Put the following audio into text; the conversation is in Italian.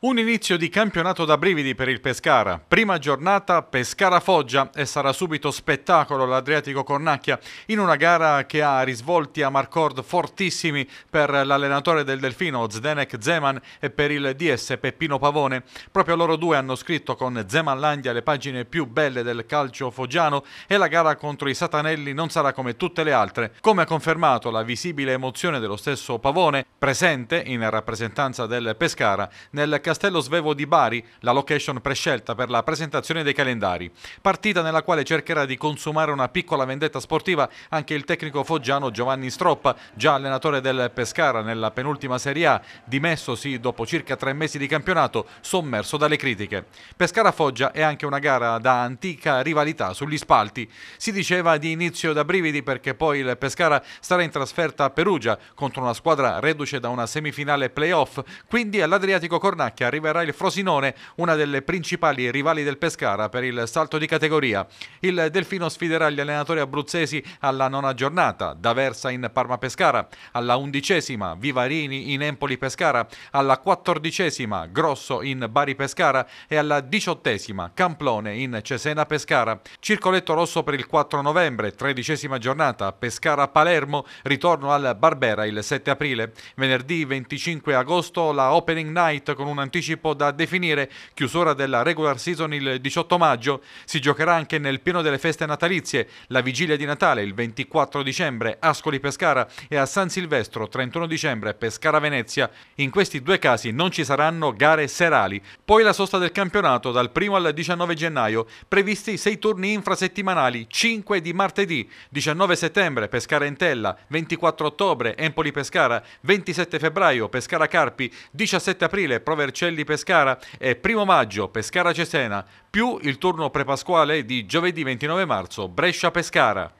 Un inizio di campionato da brividi per il Pescara. Prima giornata Pescara-Foggia e sarà subito spettacolo l'Adriatico Cornacchia in una gara che ha risvolti a marcord fortissimi per l'allenatore del Delfino Zdenek Zeman e per il DS Peppino Pavone. Proprio loro due hanno scritto con Zeman Landia le pagine più belle del calcio foggiano e la gara contro i Satanelli non sarà come tutte le altre. Come ha confermato la visibile emozione dello stesso Pavone, presente in rappresentanza del Pescara nel Castello Svevo di Bari, la location prescelta per la presentazione dei calendari. Partita nella quale cercherà di consumare una piccola vendetta sportiva anche il tecnico foggiano Giovanni Stroppa, già allenatore del Pescara nella penultima Serie A, dimessosi dopo circa tre mesi di campionato, sommerso dalle critiche. Pescara-Foggia è anche una gara da antica rivalità sugli spalti. Si diceva di inizio da brividi perché poi il Pescara sarà in trasferta a Perugia contro una squadra reduce da una semifinale playoff, quindi all'Adriatico Cornacchi Sivacca arriverà il Frosinone, una delle principali rivali del Pescara per il salto di categoria. Il Delfino sfiderà gli allenatori abruzzesi alla nona giornata, D'Aversa in Parma Pescara, alla undicesima Vivarini in Empoli Pescara, alla quattordicesima Grosso in Bari Pescara e alla diciottesima Camplone in Cesena Pescara. Circoletto rosso per il 4 novembre, tredicesima giornata Pescara Palermo, ritorno al Barbera il 7 aprile. Venerdì 25 agosto la opening night con una anticipo da definire, chiusura della regular season il 18 maggio, si giocherà anche nel pieno delle feste natalizie, la vigilia di Natale il 24 dicembre Ascoli-Pescara e a San Silvestro 31 dicembre Pescara-Venezia. In questi due casi non ci saranno gare serali. Poi la sosta del campionato dal 1 al 19 gennaio, previsti sei turni infrasettimanali, 5 di martedì, 19 settembre Pescara-Entella, 24 ottobre Empoli-Pescara, 27 febbraio Pescara-Carpi, 17 aprile Proverci Vercelli Pescara e primo maggio Pescara Cesena, più il turno prepasquale di giovedì 29 marzo Brescia Pescara.